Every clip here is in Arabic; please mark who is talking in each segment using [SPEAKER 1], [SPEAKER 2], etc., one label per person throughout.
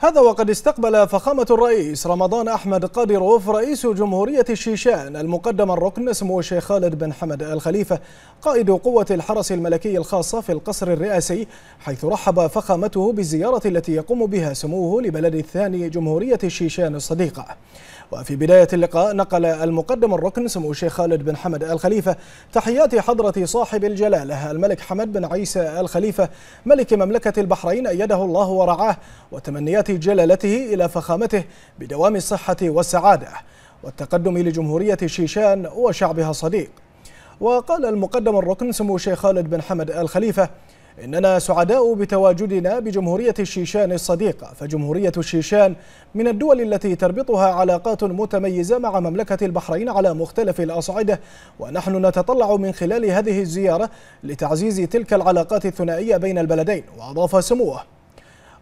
[SPEAKER 1] هذا وقد استقبل فخامة الرئيس رمضان أحمد قادروف رئيس جمهورية الشيشان المقدم الركن سمو الشيخ خالد بن حمد الخليفة قائد قوة الحرس الملكي الخاصة في القصر الرئاسي حيث رحب فخامته بالزيارة التي يقوم بها سموه لبلد الثاني جمهورية الشيشان الصديقة وفي بداية اللقاء نقل المقدم الركن سمو الشيخ خالد بن حمد الخليفة تحيات حضرة صاحب الجلالة الملك حمد بن عيسى الخليفة ملك مملكة البحرين أيده الله ورعاه وتمنيات جلالته إلى فخامته بدوام الصحة والسعادة والتقدم لجمهورية شيشان وشعبها صديق وقال المقدم الركن سمو الشيخ خالد بن حمد آل خليفة إننا سعداء بتواجدنا بجمهورية الشيشان الصديقة فجمهورية الشيشان من الدول التي تربطها علاقات متميزة مع مملكة البحرين على مختلف الأصعدة ونحن نتطلع من خلال هذه الزيارة لتعزيز تلك العلاقات الثنائية بين البلدين وأضاف سموه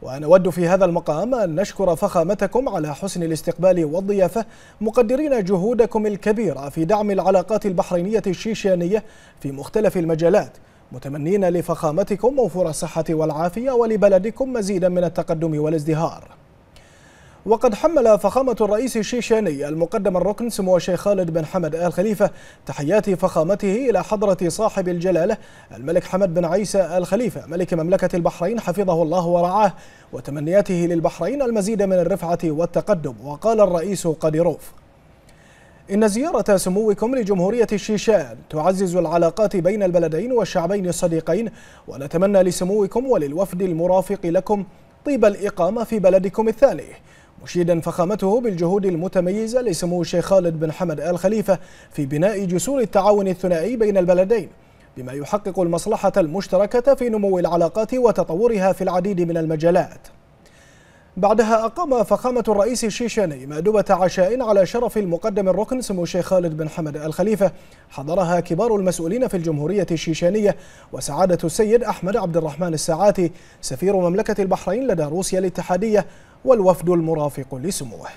[SPEAKER 1] ونود في هذا المقام أن نشكر فخامتكم على حسن الاستقبال والضيافة مقدرين جهودكم الكبيرة في دعم العلاقات البحرينية الشيشانية في مختلف المجالات متمنين لفخامتكم وفور الصحة والعافية ولبلدكم مزيدا من التقدم والازدهار وقد حمل فخامة الرئيس الشيشاني المقدم الركن سمو الشيخ خالد بن حمد آل خليفة تحيات فخامته إلى حضرة صاحب الجلالة الملك حمد بن عيسى آل خليفة ملك مملكة البحرين حفظه الله ورعاه وتمنياته للبحرين المزيد من الرفعة والتقدم وقال الرئيس قديروف إن زيارة سموكم لجمهورية الشيشان تعزز العلاقات بين البلدين والشعبين الصديقين ونتمنى لسموكم وللوفد المرافق لكم طيب الإقامة في بلدكم الثاني مشيدا فخامته بالجهود المتميزة لسمو الشيخ خالد بن حمد آل خليفة في بناء جسور التعاون الثنائي بين البلدين بما يحقق المصلحة المشتركة في نمو العلاقات وتطورها في العديد من المجالات بعدها أقام فخامة الرئيس الشيشاني مأدبة عشاء على شرف المقدم الركن سمو الشيخ خالد بن حمد الخليفة حضرها كبار المسؤولين في الجمهورية الشيشانية وسعادة السيد أحمد عبد الرحمن الساعاتي سفير مملكة البحرين لدى روسيا الاتحادية والوفد المرافق لسموه